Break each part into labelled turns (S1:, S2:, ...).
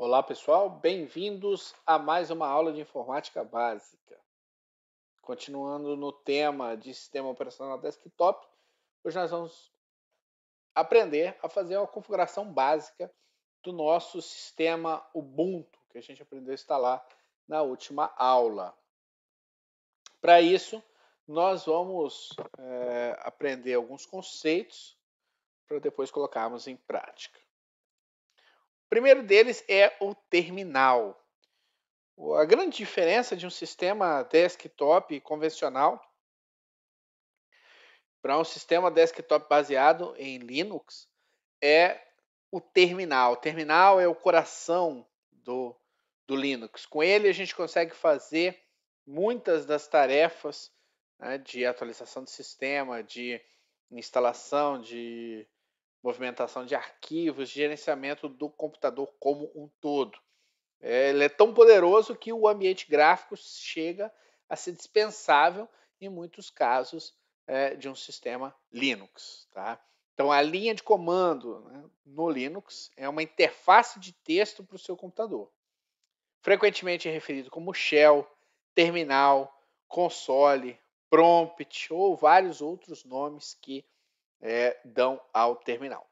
S1: Olá, pessoal, bem-vindos a mais uma aula de informática básica. Continuando no tema de sistema operacional desktop, hoje nós vamos aprender a fazer uma configuração básica do nosso sistema Ubuntu, que a gente aprendeu a instalar na última aula. Para isso, nós vamos é, aprender alguns conceitos para depois colocarmos em prática primeiro deles é o terminal. A grande diferença de um sistema desktop convencional para um sistema desktop baseado em Linux é o terminal. O terminal é o coração do, do Linux. Com ele, a gente consegue fazer muitas das tarefas né, de atualização do sistema, de instalação de movimentação de arquivos, gerenciamento do computador como um todo. É, ele é tão poderoso que o ambiente gráfico chega a ser dispensável em muitos casos é, de um sistema Linux. Tá? Então, a linha de comando né, no Linux é uma interface de texto para o seu computador. Frequentemente é referido como shell, terminal, console, prompt ou vários outros nomes que é, dão ao terminal.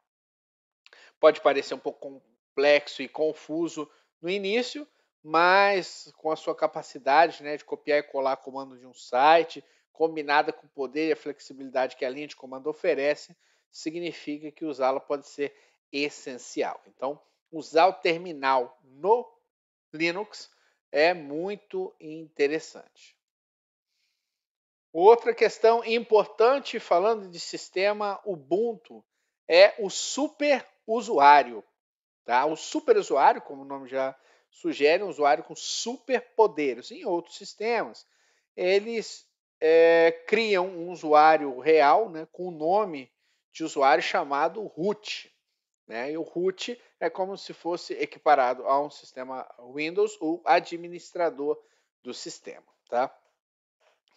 S1: Pode parecer um pouco complexo e confuso no início, mas com a sua capacidade né, de copiar e colar comando de um site, combinada com o poder e a flexibilidade que a linha de comando oferece, significa que usá-la pode ser essencial. Então, usar o terminal no Linux é muito interessante. Outra questão importante falando de sistema Ubuntu é o superusuário. Tá? O superusuário, como o nome já sugere, é um usuário com superpoderes. Em outros sistemas, eles é, criam um usuário real né, com o nome de usuário chamado root. Né? E o root é como se fosse equiparado a um sistema Windows, o administrador do sistema. Tá?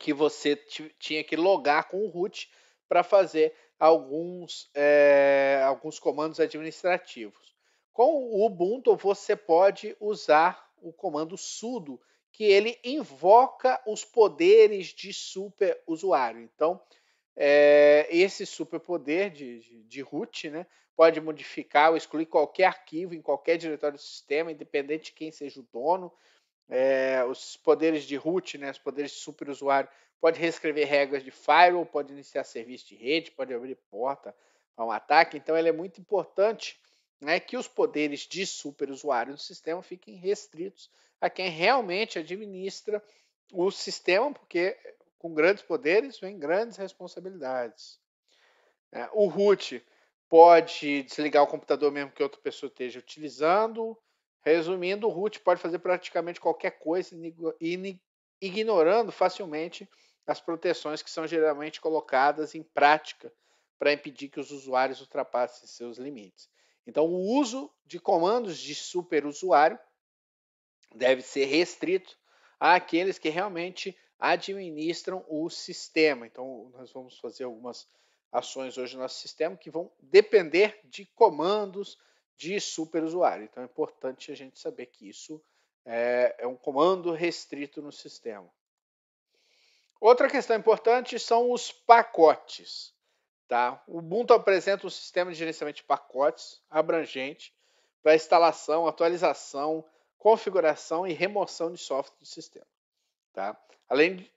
S1: que você tinha que logar com o root para fazer alguns, é, alguns comandos administrativos. Com o Ubuntu, você pode usar o comando sudo, que ele invoca os poderes de super usuário. Então, é, esse superpoder de, de, de root né, pode modificar ou excluir qualquer arquivo em qualquer diretório do sistema, independente de quem seja o dono é, os poderes de root, né, os poderes de super usuário, pode reescrever regras de firewall, pode iniciar serviço de rede, pode abrir porta para um ataque. Então, ele é muito importante né, que os poderes de super usuário do sistema fiquem restritos a quem realmente administra o sistema, porque com grandes poderes vem grandes responsabilidades. É, o root pode desligar o computador mesmo que outra pessoa esteja utilizando, Resumindo, o root pode fazer praticamente qualquer coisa, ignorando facilmente as proteções que são geralmente colocadas em prática para impedir que os usuários ultrapassem seus limites. Então, o uso de comandos de superusuário deve ser restrito àqueles que realmente administram o sistema. Então, nós vamos fazer algumas ações hoje no nosso sistema que vão depender de comandos de superusuário. Então é importante a gente saber que isso é, é um comando restrito no sistema. Outra questão importante são os pacotes. Tá? O Ubuntu apresenta um sistema de gerenciamento de pacotes abrangente para instalação, atualização, configuração e remoção de software do sistema. Tá? Além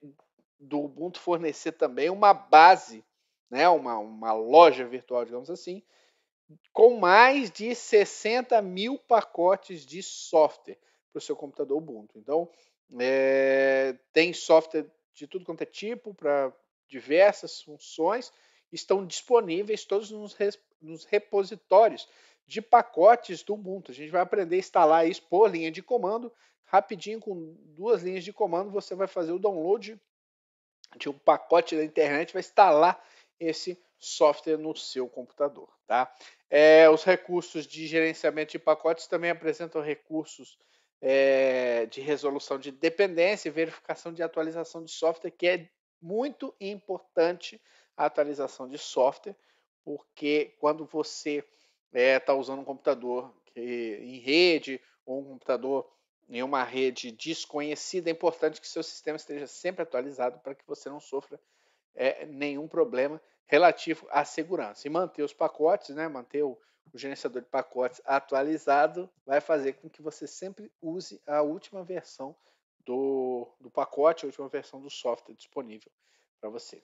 S1: do Ubuntu fornecer também uma base, né, uma, uma loja virtual, digamos assim, com mais de 60 mil pacotes de software para o seu computador Ubuntu. Então, é, tem software de tudo quanto é tipo, para diversas funções, estão disponíveis todos nos, nos repositórios de pacotes do Ubuntu. A gente vai aprender a instalar isso por linha de comando. Rapidinho, com duas linhas de comando, você vai fazer o download de um pacote da internet, vai instalar esse software no seu computador. Tá? É, os recursos de gerenciamento de pacotes também apresentam recursos é, de resolução de dependência e verificação de atualização de software, que é muito importante a atualização de software, porque quando você está é, tá usando um computador que, em rede ou um computador em uma rede desconhecida, é importante que seu sistema esteja sempre atualizado para que você não sofra é, nenhum problema relativo à segurança. E manter os pacotes, né, manter o, gerenciador de pacotes atualizado, vai fazer com que você sempre use a última versão do, do pacote, a última versão do software disponível para você.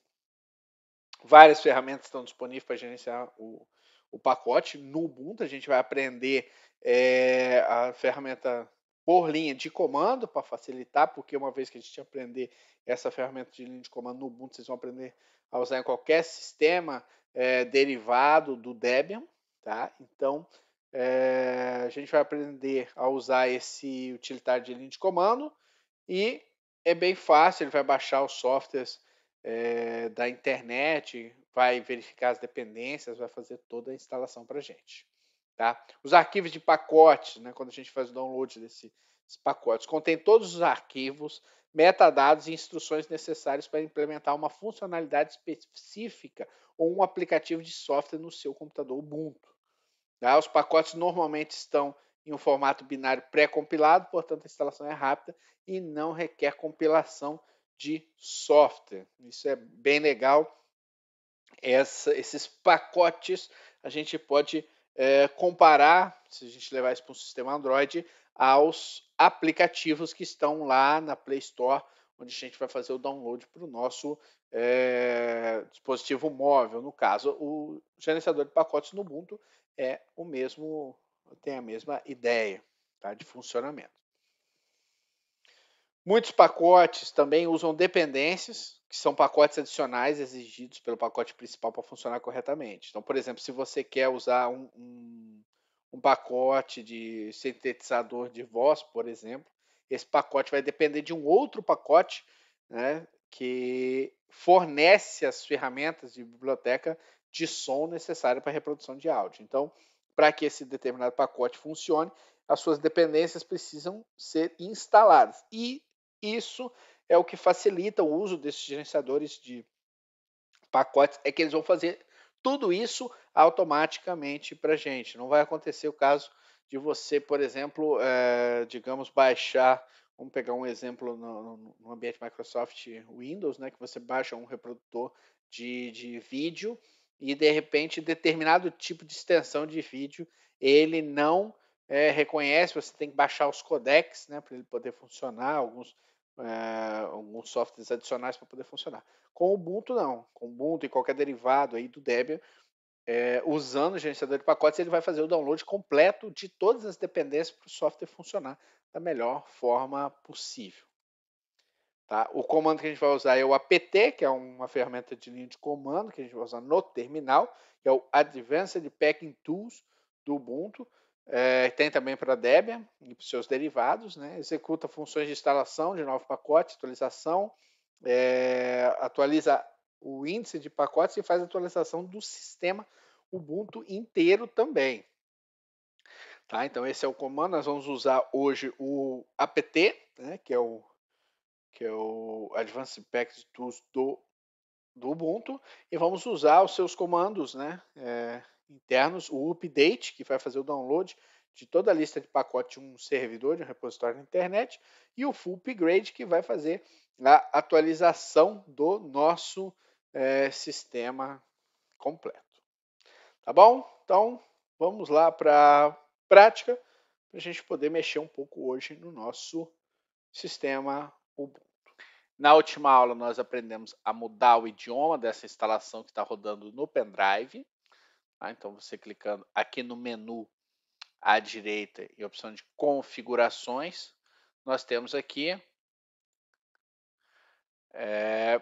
S1: Várias ferramentas estão disponíveis para gerenciar o, o pacote. No Ubuntu, a gente vai aprender é, a ferramenta por linha de comando para facilitar, porque uma vez que a gente aprender essa ferramenta de linha de comando no Ubuntu, vocês vão aprender a usar em qualquer sistema é, derivado do Debian, tá? Então é, a gente vai aprender a usar esse utilitário de linha de comando e é bem fácil, ele vai baixar os softwares é, da internet, vai verificar as dependências, vai fazer toda a instalação para gente. Tá? Os arquivos de pacotes, né, quando a gente faz o download desses pacotes, contém todos os arquivos, metadados e instruções necessárias para implementar uma funcionalidade específica ou um aplicativo de software no seu computador Ubuntu. Tá? Os pacotes normalmente estão em um formato binário pré-compilado, portanto a instalação é rápida e não requer compilação de software. Isso é bem legal. Essa, esses pacotes a gente pode é, comparar, se a gente levar isso para um sistema Android, aos aplicativos que estão lá na Play Store, onde a gente vai fazer o download para o nosso é, dispositivo móvel. No caso, o gerenciador de pacotes no Ubuntu é o mesmo, tem a mesma ideia tá, de funcionamento. Muitos pacotes também usam dependências, que são pacotes adicionais exigidos pelo pacote principal para funcionar corretamente. Então, por exemplo, se você quer usar um, um, um pacote de sintetizador de voz, por exemplo, esse pacote vai depender de um outro pacote né, que fornece as ferramentas de biblioteca de som necessária para a reprodução de áudio. Então, para que esse determinado pacote funcione, as suas dependências precisam ser instaladas. E isso é o que facilita o uso desses gerenciadores de pacotes, é que eles vão fazer tudo isso automaticamente para gente. Não vai acontecer o caso de você, por exemplo, é, digamos, baixar, vamos pegar um exemplo no, no, ambiente Microsoft Windows, né, que você baixa um reprodutor de, de vídeo e, de repente, determinado tipo de extensão de vídeo, ele não é, reconhece, você tem que baixar os codecs né, para ele poder funcionar, alguns é, alguns softwares adicionais para poder funcionar. Com o Ubuntu, não. Com o Ubuntu e qualquer derivado aí do Debian, é, usando o gerenciador de pacotes, ele vai fazer o download completo de todas as dependências para o software funcionar da melhor forma possível. Tá? O comando que a gente vai usar é o apt, que é uma ferramenta de linha de comando que a gente vai usar no terminal, que é o Advanced Packing Tools do Ubuntu. É, tem também para a Debian e para os seus derivados, né? executa funções de instalação de novo pacote, atualização, é, atualiza o índice de pacotes e faz atualização do sistema Ubuntu inteiro também. Tá? Então esse é o comando, nós vamos usar hoje o apt, né? que, é o, que é o Advanced Package Tools do, do Ubuntu, e vamos usar os seus comandos, né? É, internos, o update, que vai fazer o download de toda a lista de pacote de um servidor, de um repositório na internet, e o full upgrade, que vai fazer a atualização do nosso é, sistema completo. Tá bom? Então, vamos lá para a prática, para a gente poder mexer um pouco hoje no nosso sistema Ubuntu. Na última aula, nós aprendemos a mudar o idioma dessa instalação que está rodando no pendrive. Ah, então você clicando aqui no menu à direita e opção de configurações, nós temos aqui
S2: é,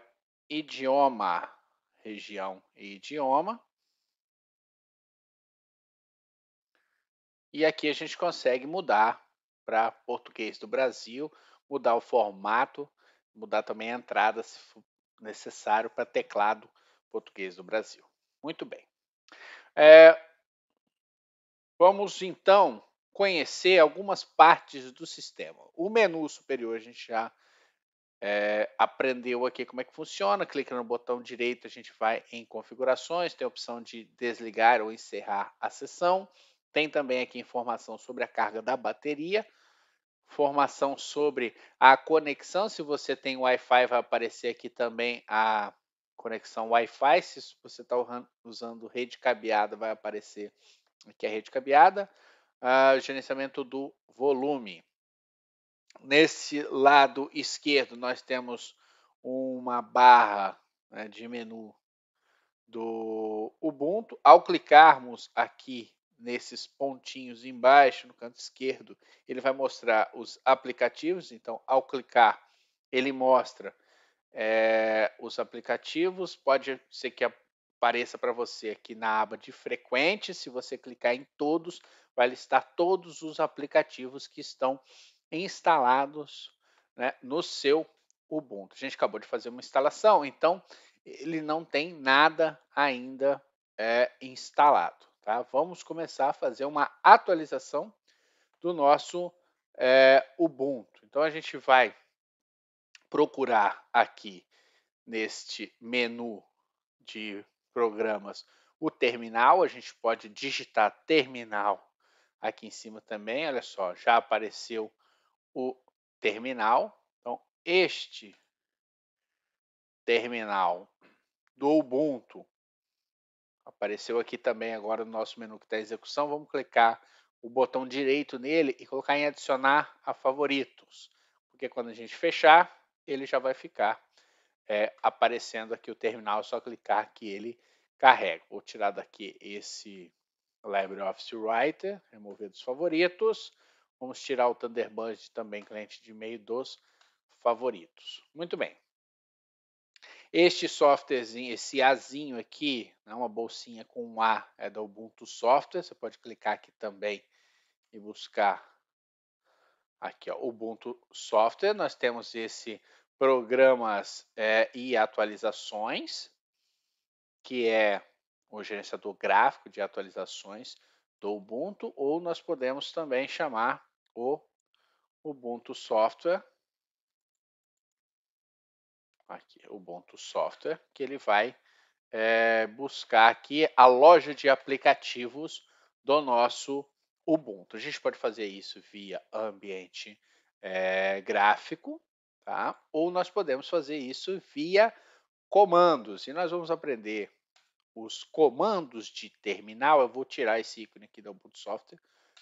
S2: idioma, região e idioma. E aqui a
S1: gente consegue mudar para português do Brasil, mudar o formato, mudar também a entrada se for necessário para teclado português do Brasil. Muito bem. É, vamos então conhecer algumas partes do sistema. O menu superior a gente já é, aprendeu aqui como é que funciona. Clica no botão direito, a gente vai em configurações, tem a opção de desligar ou encerrar a sessão. Tem também aqui informação sobre a carga da bateria, informação sobre a conexão. Se você tem Wi-Fi, vai aparecer aqui também a conexão Wi-Fi. Se você está usando rede cabeada, vai aparecer aqui a rede cabeada. Uh, gerenciamento do volume. Nesse lado esquerdo, nós temos uma barra né, de menu do Ubuntu. Ao clicarmos aqui nesses pontinhos embaixo, no canto esquerdo, ele vai mostrar os aplicativos. Então, ao clicar, ele mostra é, os aplicativos. Pode ser que apareça para você aqui na aba de frequente. Se você clicar em todos, vai listar todos os aplicativos que estão instalados né, no seu Ubuntu. A gente acabou de fazer uma instalação, então ele não tem nada ainda é, instalado. Tá? Vamos começar a fazer uma atualização do nosso é, Ubuntu. Então a gente vai procurar aqui neste menu de programas o terminal, a gente pode digitar terminal aqui em cima também, olha só, já apareceu o terminal. Então, este terminal
S2: do Ubuntu
S1: apareceu aqui também agora no nosso menu que está em execução. Vamos clicar o botão direito nele e colocar em adicionar a favoritos, porque quando a gente fechar, ele já vai ficar é, aparecendo aqui o terminal, é só clicar que ele carrega. Vou tirar daqui esse LibreOffice Writer, remover dos favoritos. Vamos tirar o Thunderbird também, cliente de e-mail dos favoritos. Muito bem. Este softwarezinho, esse Azinho aqui, né, uma bolsinha com um A, é da Ubuntu Software. Você pode clicar aqui também e buscar aqui, ó, Ubuntu Software, nós temos esse programas é, e atualizações, que é o gerenciador gráfico de atualizações do Ubuntu, ou nós podemos também chamar o Ubuntu Software, aqui, Ubuntu Software, que ele vai é, buscar aqui a loja de aplicativos do nosso Ubuntu. A gente pode fazer isso via ambiente é, gráfico, tá? ou nós podemos fazer isso via comandos. E nós vamos aprender os comandos de terminal. Eu vou tirar esse ícone aqui da Ubuntu Software,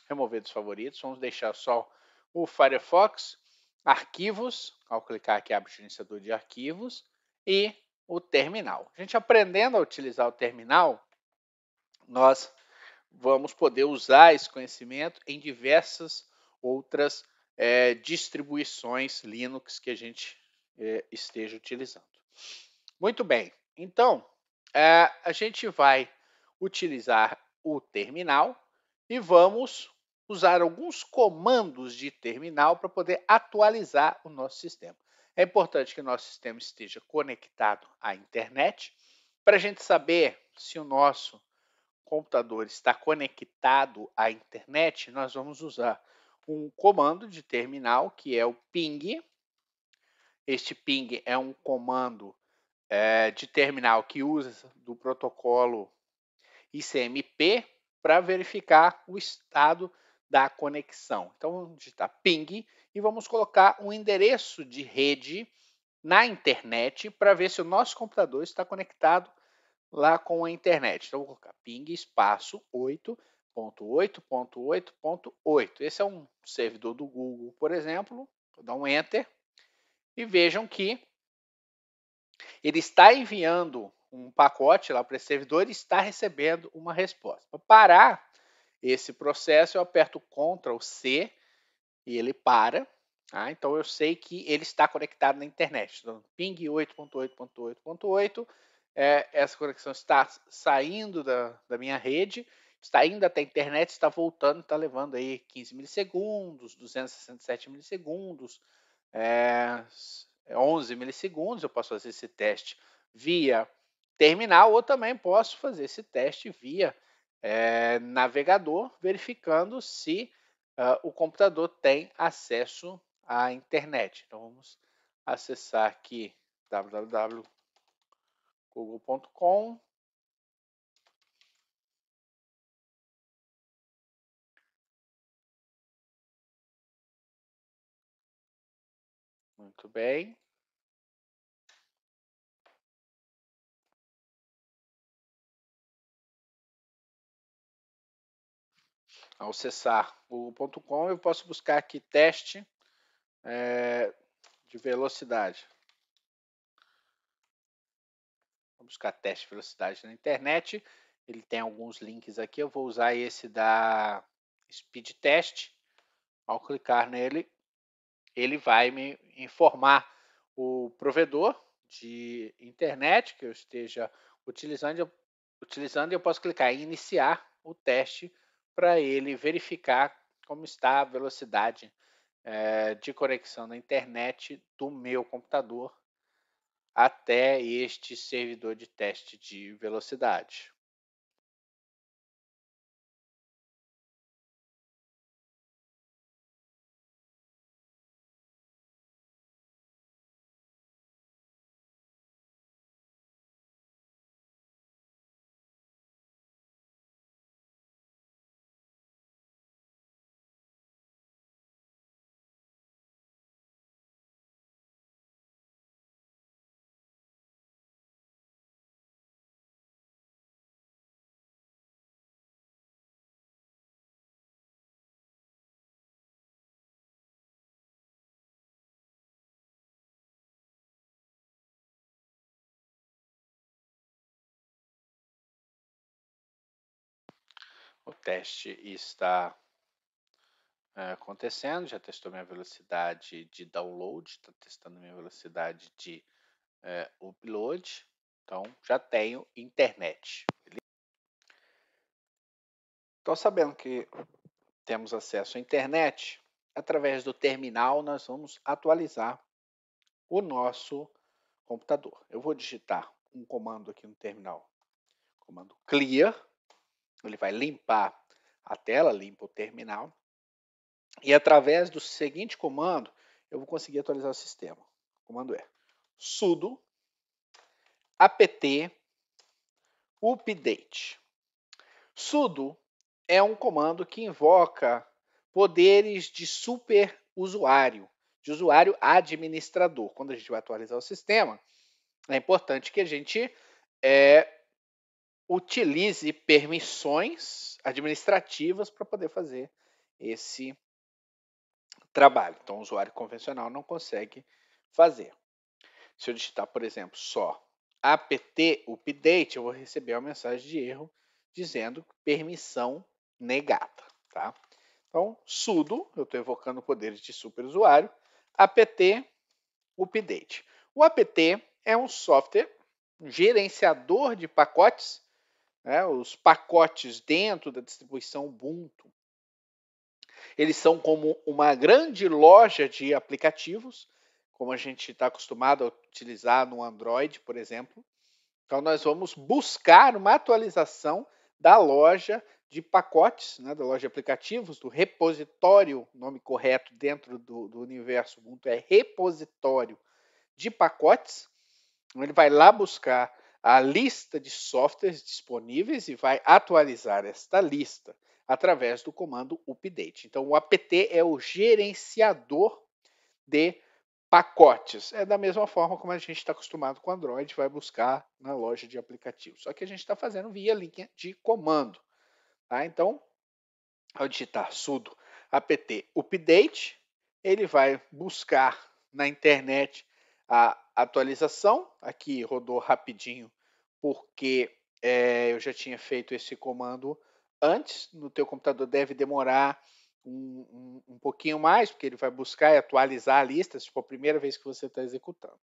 S1: remover dos favoritos. Vamos deixar só o Firefox, arquivos, ao clicar aqui abre o gerenciador de arquivos, e o terminal. A gente aprendendo a utilizar o terminal, nós vamos poder usar esse conhecimento em diversas outras é, distribuições Linux que a gente é, esteja utilizando. Muito bem, então é, a gente vai utilizar o terminal e vamos usar alguns comandos de terminal para poder atualizar o nosso sistema. É importante que o nosso sistema esteja conectado à internet para a gente saber se o nosso computador está conectado à internet, nós vamos usar um comando de terminal que é o ping. Este ping é um comando é, de terminal que usa do protocolo ICMP para verificar o estado da conexão. Então vamos digitar ping e vamos colocar um endereço de rede na internet para ver se o nosso computador está conectado lá com a internet. Então, vou colocar ping espaço 8.8.8.8. Esse é um servidor do Google, por exemplo. Vou dar um Enter e vejam que ele está enviando um pacote lá para esse servidor e está recebendo uma resposta. Para parar esse processo, eu aperto Ctrl C e ele para. Tá? então eu sei que ele está conectado na internet. Então, ping 8.8.8.8 é, essa conexão está saindo da, da minha rede, está indo até a internet, está voltando, está levando aí 15 milissegundos, 267 milissegundos, é, 11 é milissegundos. Eu posso fazer esse teste via terminal ou também posso fazer esse teste via é, navegador, verificando se uh, o computador tem acesso à internet. Então vamos acessar
S2: aqui www google.com.
S3: Muito bem. Ao acessar
S2: google.com, eu posso buscar aqui teste é, de velocidade.
S1: buscar teste de velocidade na internet. Ele tem alguns links aqui. Eu vou usar esse da Speed Test. Ao clicar nele, ele vai me informar o provedor de internet que eu esteja utilizando. Utilizando, eu posso clicar em iniciar o teste para ele verificar como está a velocidade é, de conexão na internet do meu computador
S2: até este servidor de teste de velocidade.
S3: O teste está
S1: é, acontecendo, já testou minha velocidade de download, está testando minha velocidade de é, upload, então já tenho internet. Então, sabendo que temos acesso à internet, através do terminal nós vamos atualizar o nosso computador. Eu vou digitar um comando aqui no terminal, comando clear, então, ele vai limpar a tela, limpa o terminal. E através do seguinte comando, eu vou conseguir atualizar o sistema. O comando é sudo apt update. Sudo é um comando que invoca poderes de super usuário, de usuário administrador. Quando a gente vai atualizar o sistema, é importante que a gente é, utilize permissões administrativas para poder fazer esse trabalho. Então, o usuário convencional não consegue fazer. Se eu digitar, por exemplo, só apt update, eu vou receber uma mensagem de erro dizendo permissão negada. Tá? Então, sudo, eu estou evocando poderes de superusuário, apt update. O apt é um software um gerenciador de pacotes né, os pacotes dentro da distribuição Ubuntu, eles são como uma grande loja de aplicativos, como a gente está acostumado a utilizar no Android, por exemplo. Então, nós vamos buscar uma atualização da loja de pacotes, né, da loja de aplicativos, do repositório, nome correto dentro do, do universo Ubuntu é repositório de pacotes. Então, ele vai lá buscar a lista de softwares disponíveis e vai atualizar esta lista através do comando update. Então, o apt é o gerenciador de pacotes. É da mesma forma como a gente está acostumado com Android, vai buscar na loja de aplicativos. Só que a gente está fazendo via linha de comando. Tá? Então, ao digitar sudo apt update, ele vai buscar na internet a atualização. Aqui rodou rapidinho porque é, eu já tinha feito esse comando antes. No teu computador deve demorar um, um, um pouquinho mais, porque ele vai buscar e atualizar a lista, se tipo, for a primeira vez que você está executando.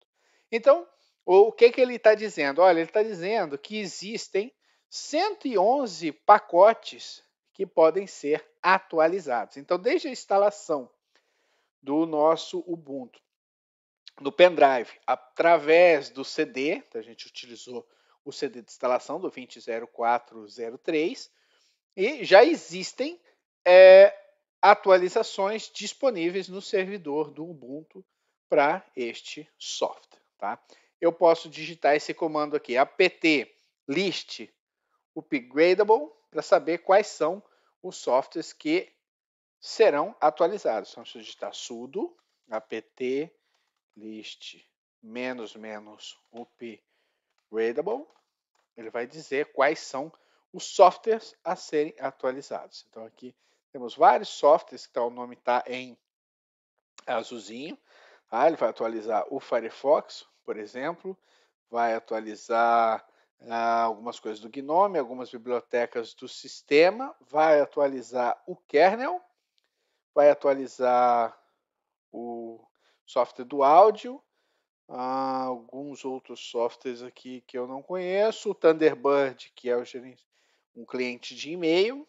S1: Então, o, o que, que ele está dizendo? Olha, ele está dizendo que existem 111 pacotes que podem ser atualizados. Então, desde a instalação do nosso Ubuntu no pendrive, através do CD, que a gente utilizou o CD de instalação do 200403 e já existem é, atualizações disponíveis no servidor do Ubuntu para este software. Tá? Eu posso digitar esse comando aqui, apt list upgradable, para saber quais são os softwares que serão atualizados. Vamos então, digitar sudo apt list menos menos upgradable Readable, ele vai dizer quais são os softwares a serem atualizados. Então aqui temos vários softwares, então o nome está em azulzinho. Ah, ele vai atualizar o Firefox, por exemplo, vai atualizar ah, algumas coisas do GNOME, algumas bibliotecas do sistema, vai atualizar o kernel, vai atualizar o software do áudio, Há alguns outros softwares aqui que eu não conheço. O Thunderbird, que é um cliente de e-mail.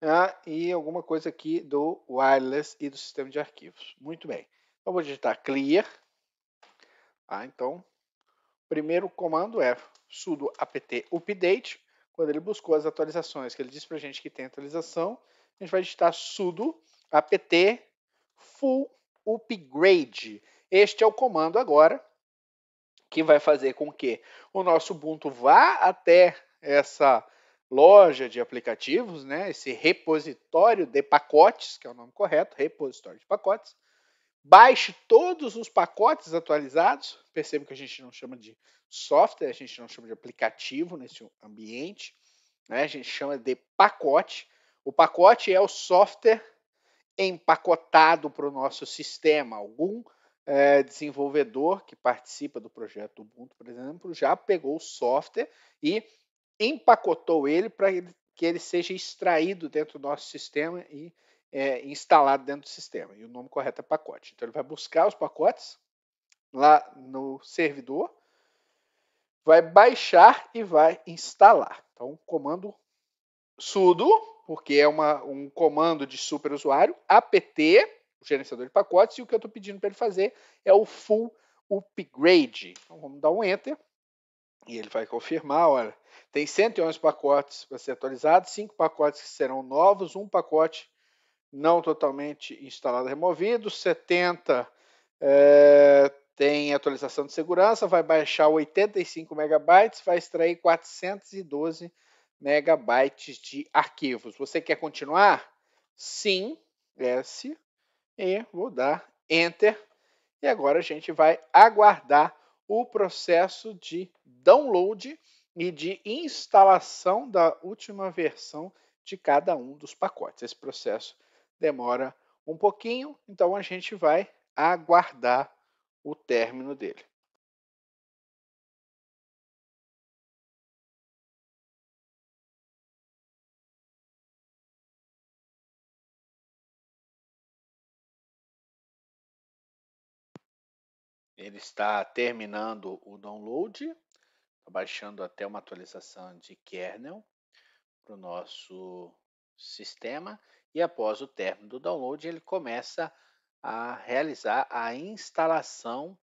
S1: Ah, e alguma coisa aqui do wireless e do sistema de arquivos. Muito bem. Então, vou digitar clear. Ah, então, primeiro comando é sudo apt update. Quando ele buscou as atualizações, que ele diz para a gente que tem atualização, a gente vai digitar sudo apt full upgrade. Este é o comando agora que vai fazer com que o nosso Ubuntu vá até essa loja de aplicativos, né, esse repositório de pacotes, que é o nome correto, repositório de pacotes, baixe todos os pacotes atualizados. Perceba que a gente não chama de software, a gente não chama de aplicativo nesse ambiente, né? a gente chama de pacote. O pacote é o software empacotado para o nosso sistema, algum é, desenvolvedor que participa do projeto Ubuntu, por exemplo, já pegou o software e empacotou ele para que ele seja extraído dentro do nosso sistema e é, instalado dentro do sistema. E o nome correto é pacote. Então ele vai buscar os pacotes lá no servidor, vai baixar e vai instalar. Então, comando sudo, porque é uma, um comando de superusuário, apt o gerenciador de pacotes, e o que eu estou pedindo para ele fazer é o full upgrade. Então vamos dar um enter e ele vai confirmar, olha, tem 111 pacotes para ser atualizado, 5 pacotes que serão novos, um pacote não totalmente instalado removido, 70 é, eh, tem atualização de segurança, vai baixar 85 megabytes, vai extrair 412 megabytes de arquivos. Você quer continuar? Sim, S, e vou dar Enter. E agora a gente vai aguardar o processo de download e de instalação da última versão de cada um dos pacotes. Esse processo
S2: demora um pouquinho, então a gente vai aguardar o
S3: término dele.
S2: ele está terminando o download, tá baixando até uma atualização
S1: de kernel para o nosso sistema e após o término do download ele começa a realizar a instalação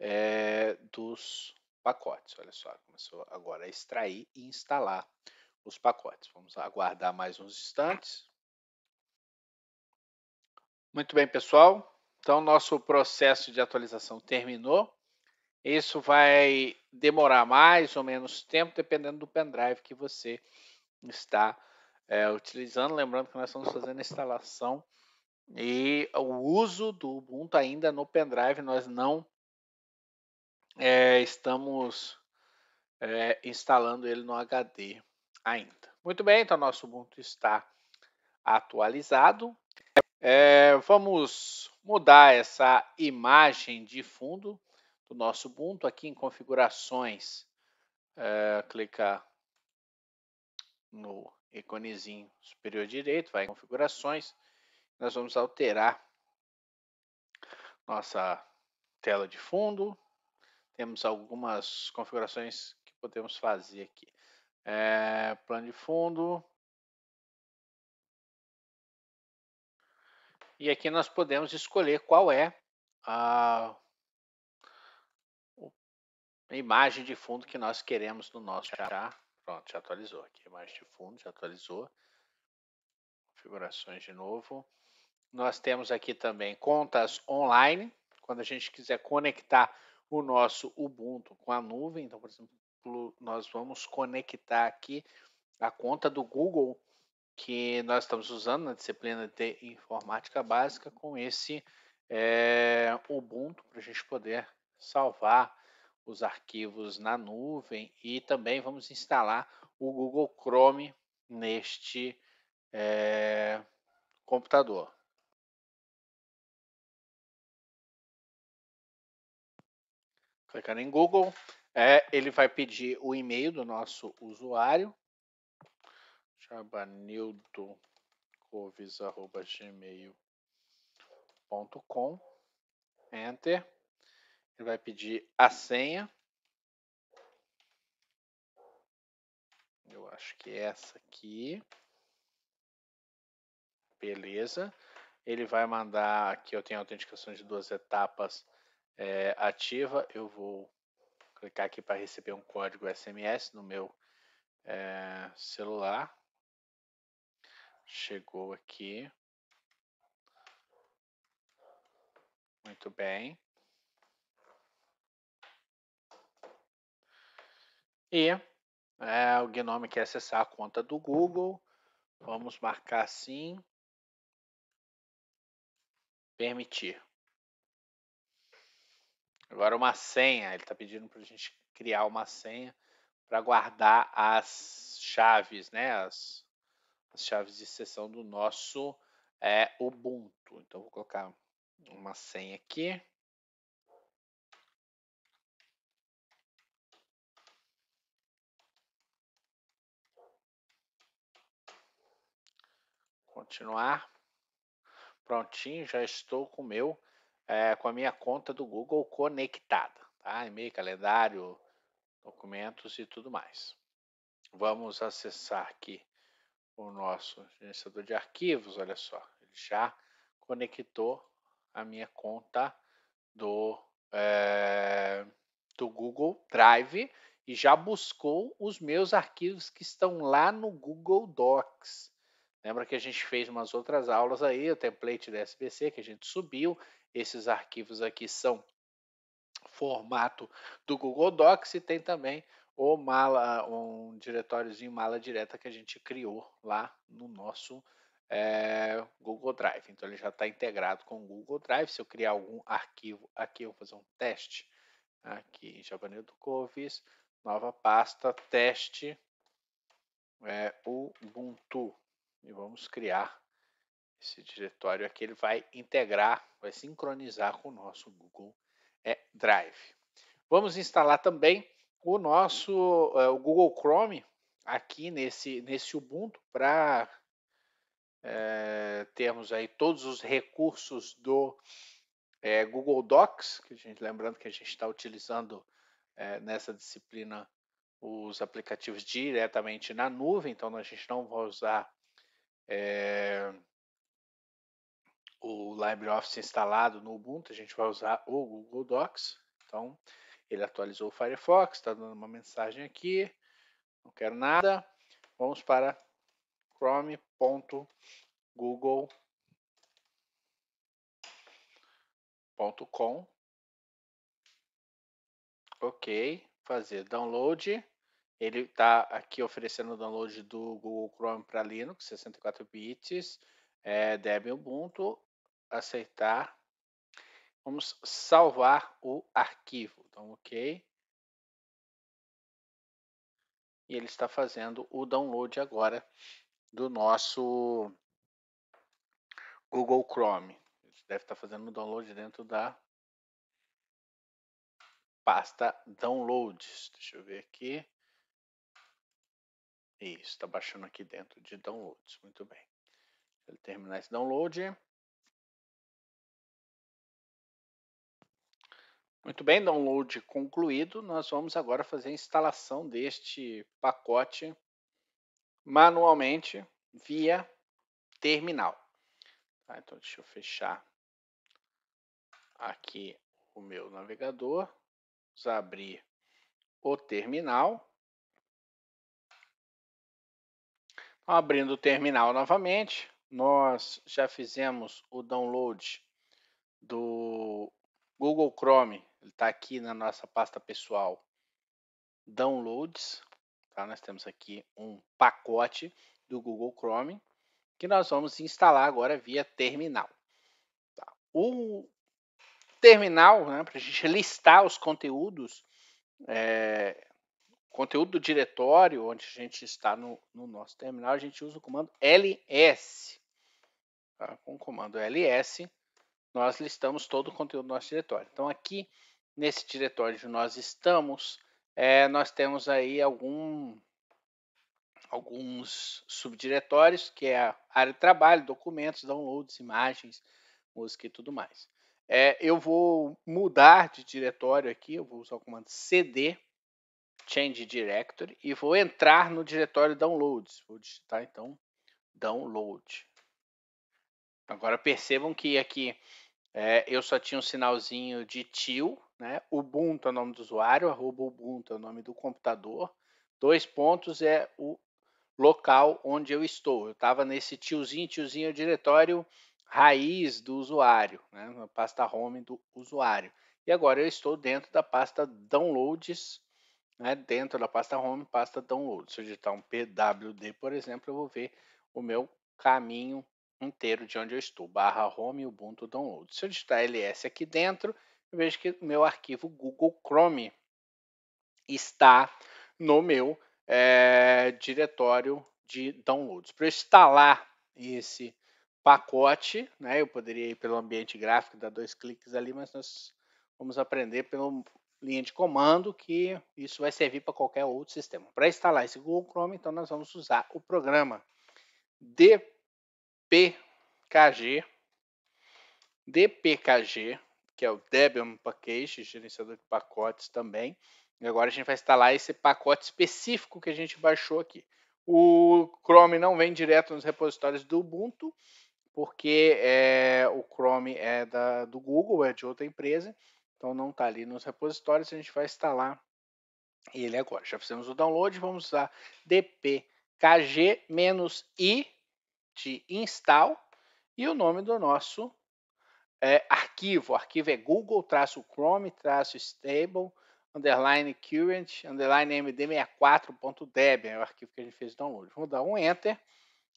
S1: é, dos pacotes. Olha só, começou agora a extrair e instalar os pacotes. Vamos aguardar mais uns instantes. Muito bem, pessoal. Então, nosso processo de atualização terminou. Isso vai demorar mais ou menos tempo, dependendo do pendrive que você está é, utilizando. Lembrando que nós estamos fazendo a instalação e o uso do Ubuntu ainda no pendrive. Nós não é, estamos é, instalando ele no HD ainda. Muito bem, então nosso Ubuntu está atualizado. É, vamos mudar essa imagem de fundo do nosso Ubuntu aqui em configurações. É, eh, clicar no íconezinho superior direito, vai em configurações. Nós vamos alterar nossa tela de
S2: fundo. Temos algumas configurações que podemos fazer aqui. É, plano de fundo, E aqui nós podemos escolher qual é a
S1: imagem de fundo que nós queremos no nosso já. Pronto, já atualizou aqui. Imagem de fundo, já atualizou. Configurações de novo. Nós temos aqui também contas online, quando a gente quiser conectar o nosso Ubuntu com a nuvem. Então, por exemplo, nós vamos conectar aqui a conta do Google que nós estamos usando na disciplina de informática básica uhum. com esse é, Ubuntu para a gente poder salvar os arquivos na nuvem e também vamos instalar
S3: o Google Chrome neste é, computador.
S2: Clicando em Google, é, ele vai pedir o e-mail do nosso
S1: usuário chabanildocoves.gmail.com Enter.
S2: Ele vai pedir a senha. Eu acho que é essa aqui. Beleza.
S1: Ele vai mandar aqui, eu tenho autenticação de duas etapas é, ativa. Eu vou clicar aqui para receber um código SMS no meu
S2: é, celular chegou aqui. Muito bem. E é, o Gnome quer acessar a conta do Google. Vamos marcar sim.
S1: Permitir. Agora uma senha. Ele está pedindo para a gente criar uma senha para guardar as chaves, né? As, as chaves de sessão do nosso
S2: é, Ubuntu. Então vou colocar uma senha aqui.
S3: Continuar.
S1: Prontinho, já estou com meu, é, com a minha conta do Google conectada, tá? E-mail, calendário, documentos e tudo mais. Vamos acessar aqui o nosso gerenciador de arquivos, olha só, ele já conectou a minha conta do, é, do Google Drive e já buscou os meus arquivos que estão lá no Google Docs. Lembra que a gente fez umas outras aulas aí, o template da SBC que a gente subiu. Esses arquivos aqui são formato do Google Docs e tem também o mala, um diretóriozinho mala direta que a gente criou lá no nosso é, Google Drive. Então ele já está integrado com o Google Drive. Se eu criar algum arquivo aqui, eu vou fazer um teste aqui em do Covis, nova pasta, teste é, Ubuntu. E vamos criar esse diretório aqui. Ele vai integrar, vai sincronizar com o nosso Google é, Drive. Vamos instalar também o nosso eh, o Google Chrome aqui nesse, nesse Ubuntu para é, eh, termos aí todos os recursos do é, Google Docs, que a gente lembrando que a gente está utilizando é, nessa disciplina os aplicativos diretamente na nuvem, então a gente não vai usar é, o LibreOffice instalado no Ubuntu, a gente vai usar o Google Docs. Então, ele atualizou o Firefox, está dando uma mensagem aqui. Não quero
S2: nada. Vamos para chrome.google.com. Ok, fazer download. Ele está aqui
S1: oferecendo o download do Google Chrome para Linux, 64 bits, é, Debian
S2: Ubuntu, aceitar Vamos salvar o arquivo. Então, OK. E ele está fazendo o download agora do nosso Google Chrome. Ele
S1: deve estar fazendo o download dentro da pasta downloads. Deixa eu ver aqui.
S2: Isso, está baixando aqui dentro de downloads. Muito bem. Ele terminar esse download, Muito bem, download concluído. Nós vamos agora fazer a instalação deste pacote
S1: manualmente via terminal. Tá, então, deixa eu fechar aqui o meu navegador, vamos abrir o terminal. Então, abrindo o terminal novamente, nós já fizemos o download do Google Chrome ele está aqui na nossa pasta pessoal Downloads. Tá? Nós temos aqui um pacote do Google Chrome que nós vamos instalar agora via terminal. Tá? O terminal, né, para a gente listar os conteúdos, é, conteúdo do diretório onde a gente está no, no nosso terminal, a gente usa o comando ls. Tá? Com o comando ls, nós listamos todo o conteúdo do nosso diretório. Então, aqui nesse diretório onde nós estamos, é, nós temos aí algum, alguns subdiretórios, que é a área de trabalho, documentos, downloads, imagens, música e tudo mais. É, eu vou mudar de diretório aqui, eu vou usar o comando cd, change directory, e vou entrar no diretório downloads. Vou digitar então download. Agora percebam que aqui é, eu só tinha um sinalzinho de tio, né? Ubuntu é o nome do usuário, arroba Ubuntu é o nome do computador. Dois pontos é o local onde eu estou. Eu estava nesse tiozinho, tiozinho diretório raiz do usuário, né? na pasta home do usuário. E agora eu estou dentro da pasta downloads, né? dentro da pasta home, pasta downloads. Se eu digitar um pwd, por exemplo, eu vou ver o meu caminho inteiro de onde eu estou, barra home ubuntu downloads. Se eu digitar ls aqui dentro, vejo que o meu arquivo Google Chrome está no meu é, diretório de downloads. Para instalar esse pacote, né, eu poderia ir pelo ambiente gráfico, dar dois cliques ali, mas nós vamos aprender pela linha de comando que isso vai servir para qualquer outro sistema. Para instalar esse Google Chrome, então nós vamos usar o programa dpkg dpkg que é o Debian Package, gerenciador de pacotes também. E agora a gente vai instalar esse pacote específico que a gente baixou aqui. O Chrome não vem direto nos repositórios do Ubuntu, porque é, o Chrome é da, do Google, é de outra empresa, então não está ali nos repositórios. A gente vai instalar ele agora. Já fizemos o download, vamos usar dpkg-i de install e o nome do nosso é, arquivo. O arquivo é google-chrome-stable underline current underline md64.deb, é o arquivo que a gente fez download. Vamos dar um enter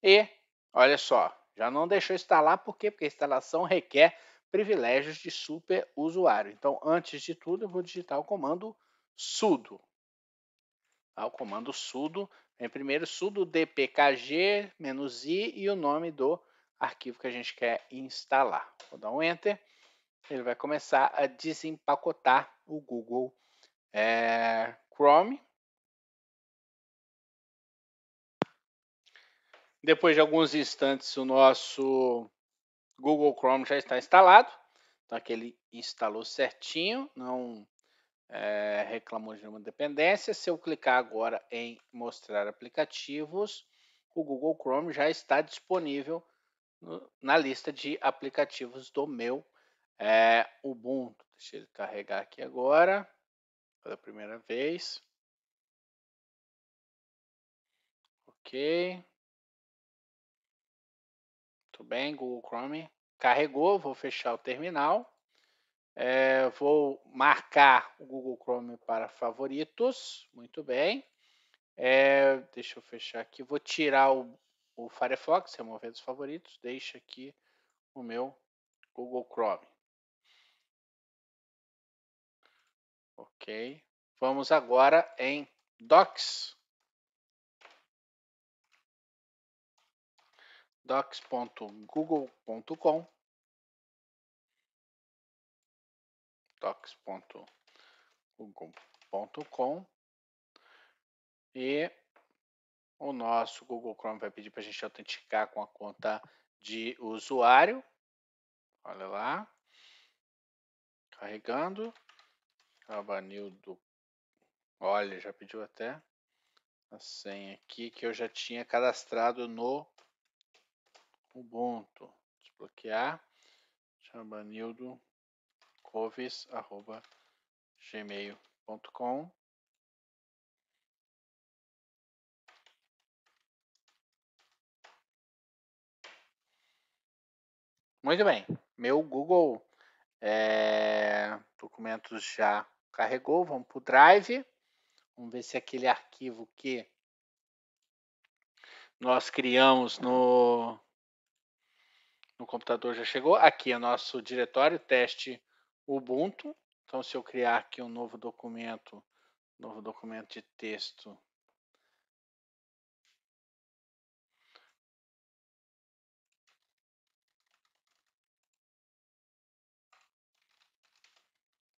S1: e olha só, já não deixou instalar por quê? Porque a instalação requer privilégios de super usuário. Então, antes de tudo, eu vou digitar o comando sudo. Tá, o comando sudo, vem primeiro sudo dpkg-i e o nome do arquivo que a gente quer instalar. Vou dar um Enter, ele vai começar a desempacotar o
S2: Google é, Chrome. Depois de alguns instantes, o nosso
S1: Google Chrome já está instalado. Então, aqui ele instalou certinho, não é, reclamou de nenhuma dependência. Se eu clicar agora em mostrar aplicativos, o Google Chrome já está disponível na lista de aplicativos do meu é, Ubuntu. Deixa ele carregar aqui
S3: agora, pela primeira vez. Ok. Tudo bem, Google
S1: Chrome. Carregou, vou fechar o terminal. É, vou marcar o Google Chrome para favoritos. Muito bem. É, deixa eu fechar aqui. Vou tirar o o Firefox, remover é dos favoritos, deixa aqui
S2: o meu Google Chrome. Ok. Vamos agora em docs.
S3: docs.google.com docs.google.com e
S1: o nosso Google Chrome vai pedir para a gente autenticar com a conta de usuário.
S2: Olha lá. Carregando. Abanildo. Olha, já pediu até a senha
S1: aqui que eu já tinha cadastrado no Ubuntu.
S2: Desbloquear. Chabanildo Muito bem. Meu Google é, Documentos já
S1: carregou. Vamos para o Drive. Vamos ver se aquele arquivo que
S2: nós criamos no,
S1: no computador já chegou. Aqui é nosso diretório teste Ubuntu. Então, se eu criar aqui
S2: um novo documento, novo documento de texto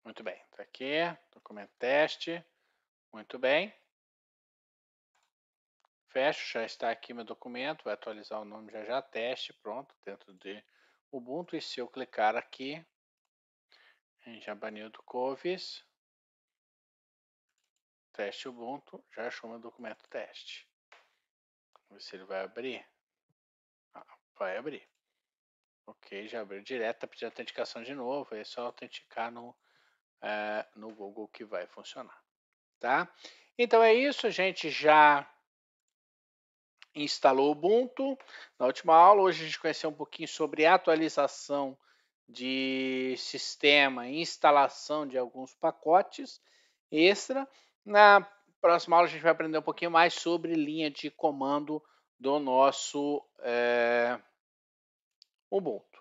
S3: Muito bem, está aqui, documento teste. Muito bem.
S1: Fecho, já está aqui meu documento, vai atualizar o nome já já, teste, pronto, dentro de Ubuntu. E se eu clicar aqui, em do Covis,
S2: teste Ubuntu, já achou meu documento teste. Vamos ver se ele vai abrir. Ah, vai abrir.
S1: Ok, já abriu direto, está pedindo autenticação de novo, é só autenticar no é, no Google que vai funcionar, tá? Então é isso, a gente já instalou o Ubuntu na última aula. Hoje a gente conheceu um pouquinho sobre atualização de sistema, instalação de alguns pacotes extra. Na próxima aula a gente vai aprender um pouquinho mais sobre linha
S3: de comando do nosso é, Ubuntu.